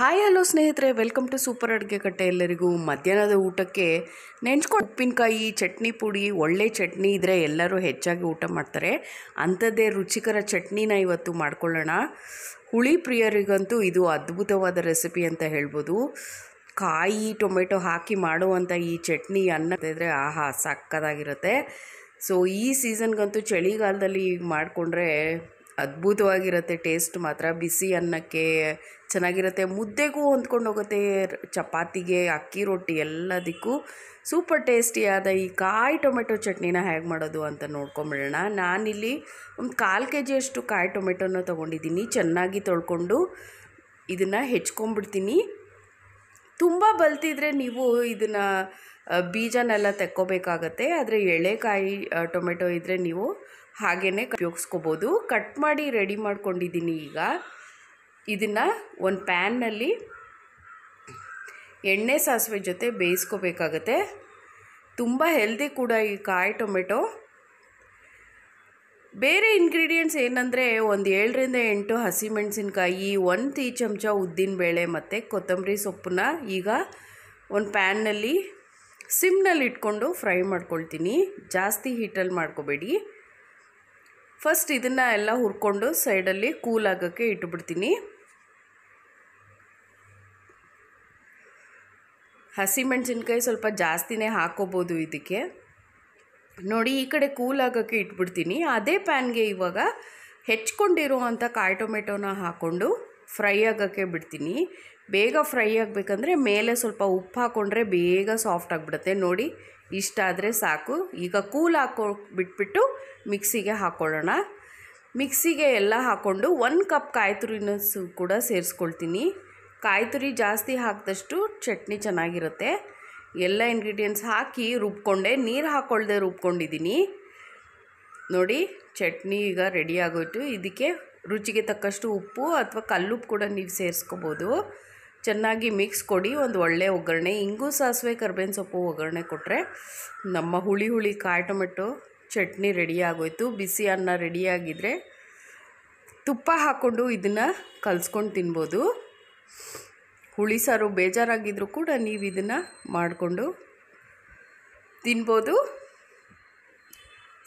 hi hello ಸ್ನೇಹಿತರೆ welcome to super ಅಡುಗೆ ಕಟ್ಟೆ ಎಲ್ಲರಿಗೂ ಮಧ್ಯಾಹ್ನದ ಊಟಕ್ಕೆ ನೆಂಚ್ಕೊಂಡು ಉಪ್ಪಿನಕಾಯಿ ಚಟ್ನಿ ಪುಡಿ ಒಳ್ಳೆ ಚಟ್ನಿ ಇದ್ದರೆ ಎಲ್ಲರೂ ಹೆಚ್ಚಾಗಿ ಊಟ ಮಾಡ್ತಾರೆ ಅಂಥದ್ದೇ ರುಚಿಕರ ಚಟ್ನಿನ ಇವತ್ತು ಮಾಡ್ಕೊಳ್ಳೋಣ ಹುಳಿ ಪ್ರಿಯರಿಗಂತೂ ಇದು ಅದ್ಭುತವಾದ ರೆಸಿಪಿ ಅಂತ ಹೇಳ್ಬೋದು ಕಾಯಿ ಟೊಮೆಟೊ ಹಾಕಿ ಮಾಡುವಂಥ ಈ ಚಟ್ನಿ ಅನ್ನ ಆಹಾ ಸಕ್ಕದಾಗಿರುತ್ತೆ ಸೊ ಈ ಸೀಸನ್ಗಂತೂ ಚಳಿಗಾಲದಲ್ಲಿ ಮಾಡಿಕೊಂಡ್ರೆ ಅದ್ಭುತವಾಗಿರುತ್ತೆ ಟೇಸ್ಟ್ ಮಾತ್ರ ಬಿಸಿ ಅನ್ನಕ್ಕೆ ಚೆನ್ನಾಗಿರುತ್ತೆ ಮುದ್ದೆಗೂ ಹೊಂದ್ಕೊಂಡು ಹೋಗುತ್ತೆ ಚಪಾತಿಗೆ ಅಕ್ಕಿ ರೊಟ್ಟಿ ಎಲ್ಲದಕ್ಕೂ ಸೂಪರ್ ಟೇಸ್ಟಿಯಾದ ಈ ಕಾಯಿ ಟೊಮೆಟೊ ಚಟ್ನಿನ ಹೇಗೆ ಮಾಡೋದು ಅಂತ ನೋಡ್ಕೊಂಬಿಡೋಣ ನಾನಿಲ್ಲಿ ಒಂದು ಕಾಲು ಕೆ ಜಿಯಷ್ಟು ಕಾಯಿ ಟೊಮೆಟೊನ ತೊಗೊಂಡಿದ್ದೀನಿ ಚೆನ್ನಾಗಿ ತೊಳ್ಕೊಂಡು ಇದನ್ನು ಹೆಚ್ಕೊಂಬಿಡ್ತೀನಿ ತುಂಬ ಬಲ್ತಿದ್ರೆ ನೀವು ಇದನ್ನು ಬೀಜನೆಲ್ಲ ತೆಕ್ಕೋಬೇಕಾಗತ್ತೆ ಆದರೆ ಎಳೆಕಾಯಿ ಟೊಮೆಟೊ ಇದ್ದರೆ ನೀವು ಹಾಗೇ ಉಪಯೋಗಿಸ್ಕೋಬೋದು ಕಟ್ ಮಾಡಿ ರೆಡಿ ಮಾಡ್ಕೊಂಡಿದ್ದೀನಿ ಈಗ ಇದನ್ನು ಒಂದು ಪ್ಯಾನ್ನಲ್ಲಿ ಎಣ್ಣೆ ಸಾಸಿವೆ ಜೊತೆ ಬೇಯಿಸ್ಕೋಬೇಕಾಗತ್ತೆ ತುಂಬ ಹೆಲ್ದಿ ಕೂಡ ಈ ಕಾಯಿ ಟೊಮೆಟೊ ಬೇರೆ ಇಂಗ್ರೀಡಿಯೆಂಟ್ಸ್ ಏನಂದರೆ ಒಂದು ಏಳರಿಂದ ಎಂಟು ಹಸಿಮೆಣಸಿನ್ಕಾಯಿ ಒಂದು ಟೀ ಚಮಚ ಉದ್ದಿನಬೇಳೆ ಮತ್ತು ಕೊತ್ತಂಬರಿ ಸೊಪ್ಪನ್ನ ಈಗ ಒಂದು ಪ್ಯಾನ್ನಲ್ಲಿ ಸಿಮ್ನಲ್ಲಿ ಇಟ್ಕೊಂಡು ಫ್ರೈ ಮಾಡ್ಕೊಳ್ತೀನಿ ಜಾಸ್ತಿ ಹೀಟಲ್ಲಿ ಮಾಡ್ಕೋಬೇಡಿ ಫಸ್ಟ್ ಇದನ್ನು ಎಲ್ಲ ಹುರ್ಕೊಂಡು ಸೈಡಲ್ಲಿ ಕೂಲ್ ಆಗೋಕ್ಕೆ ಇಟ್ಬಿಡ್ತೀನಿ ಹಸಿಮೆಣಸಿನ್ಕಾಯಿ ಸ್ವಲ್ಪ ಜಾಸ್ತಿನೇ ಹಾಕೋಬೋದು ಇದಕ್ಕೆ ನೋಡಿ ಈ ಕಡೆ ಕೂಲ್ ಆಗೋಕ್ಕೆ ಇಟ್ಬಿಡ್ತೀನಿ ಅದೇ ಪ್ಯಾನ್ಗೆ ಇವಾಗ ಹೆಚ್ಕೊಂಡಿರುವಂಥ ಕಾಯಿ ಟೊಮೆಟೊನ ಹಾಕ್ಕೊಂಡು ಫ್ರೈ ಆಗೋಕ್ಕೆ ಬಿಡ್ತೀನಿ ಬೇಗ ಫ್ರೈ ಆಗಬೇಕಂದ್ರೆ ಮೇಲೆ ಸ್ವಲ್ಪ ಉಪ್ಪು ಹಾಕ್ಕೊಂಡ್ರೆ ಬೇಗ ಸಾಫ್ಟ್ ಆಗಿಬಿಡುತ್ತೆ ನೋಡಿ ಇಷ್ಟ ಆದರೆ ಸಾಕು ಈಗ ಕೂಲ್ ಹಾಕೋ ಬಿಟ್ಬಿಟ್ಟು ಮಿಕ್ಸಿಗೆ ಹಾಕ್ಕೊಳ್ಳೋಣ ಮಿಕ್ಸಿಗೆ ಎಲ್ಲ ಹಾಕ್ಕೊಂಡು ಒನ್ ಕಪ್ ಕಾಯಿ ತುರಿನ ಕೂಡ ಸೇರಿಸ್ಕೊಳ್ತೀನಿ ಕಾಯಿ ತುರಿ ಜಾಸ್ತಿ ಹಾಕಿದಷ್ಟು ಚಟ್ನಿ ಚೆನ್ನಾಗಿರುತ್ತೆ ಎಲ್ಲ ಇಂಗ್ರೀಡಿಯೆಂಟ್ಸ್ ಹಾಕಿ ರುಬ್ಕೊಂಡೆ ನೀರು ಹಾಕ್ಕೊಳ್ಳ್ದೆ ರುಬ್ಕೊಂಡಿದ್ದೀನಿ ನೋಡಿ ಚಟ್ನಿ ಈಗ ರೆಡಿ ಆಗೋಯ್ತು ಇದಕ್ಕೆ ರುಚಿಗೆ ತಕ್ಕಷ್ಟು ಉಪ್ಪು ಅಥವಾ ಕಲ್ಲುಪ್ಪು ಕೂಡ ನೀವು ಸೇರಿಸ್ಕೋಬೋದು ಚೆನ್ನಾಗಿ ಮಿಕ್ಸ್ ಕೊಡಿ ಒಂದು ಒಳ್ಳೆ ಒಗ್ಗರಣೆ ಇಂಗು ಸಾಸಿವೆ ಕರ್ಬೇವಿನ ಸೊಪ್ಪು ಒಗ್ಗರಣೆ ಕೊಟ್ಟರೆ ನಮ್ಮ ಹುಳಿ ಹುಳಿ ಕಾಯಿ ಟೊಮೆಟೊ ಚಟ್ನಿ ರೆಡಿ ಆಗೋಯ್ತು ಬಿಸಿ ಅನ್ನ ರೆಡಿಯಾಗಿದ್ದರೆ ತುಪ್ಪ ಹಾಕ್ಕೊಂಡು ಇದನ್ನು ಕಲಿಸ್ಕೊಂಡು ತಿನ್ಬೋದು ಹುಳಿ ಸಾರು ಬೇಜಾರಾಗಿದ್ದರೂ ಕೂಡ ನೀವು ಇದನ್ನು ಮಾಡಿಕೊಂಡು ತಿನ್ಬೋದು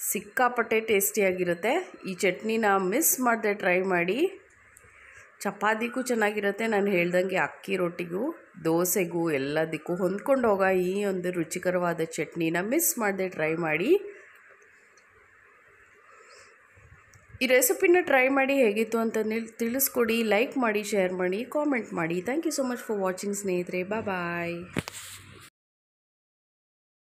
ಸಿಕ್ಕಾಪಟ್ಟೆ ಟೇಸ್ಟಿಯಾಗಿರುತ್ತೆ ಈ ಚಟ್ನಿನ ಮಿಸ್ ಮಾಡದೆ ಟ್ರೈ ಮಾಡಿ ಚಪಾತಿಗೂ ಚೆನ್ನಾಗಿರುತ್ತೆ ನಾನು ಹೇಳ್ದಂಗೆ ಅಕ್ಕಿ ರೊಟ್ಟಿಗೂ ದೋಸೆಗೂ ಎಲ್ಲದಕ್ಕೂ ಹೊಂದ್ಕೊಂಡು ಹೋಗ ಈ ಒಂದು ರುಚಿಕರವಾದ ಚಟ್ನಿನ ಮಿಸ್ ಮಾಡದೆ ಟ್ರೈ ಮಾಡಿ ಈ ರೆಸಿಪಿನ ಟ್ರೈ ಮಾಡಿ ಹೇಗಿತ್ತು ಅಂತ ತಿಳಿಸ್ಕೊಡಿ ಲೈಕ್ ಮಾಡಿ ಶೇರ್ ಮಾಡಿ ಕಾಮೆಂಟ್ ಮಾಡಿ thank you so much for watching ಸ್ನೇಹಿತರೆ ಬಾಯ್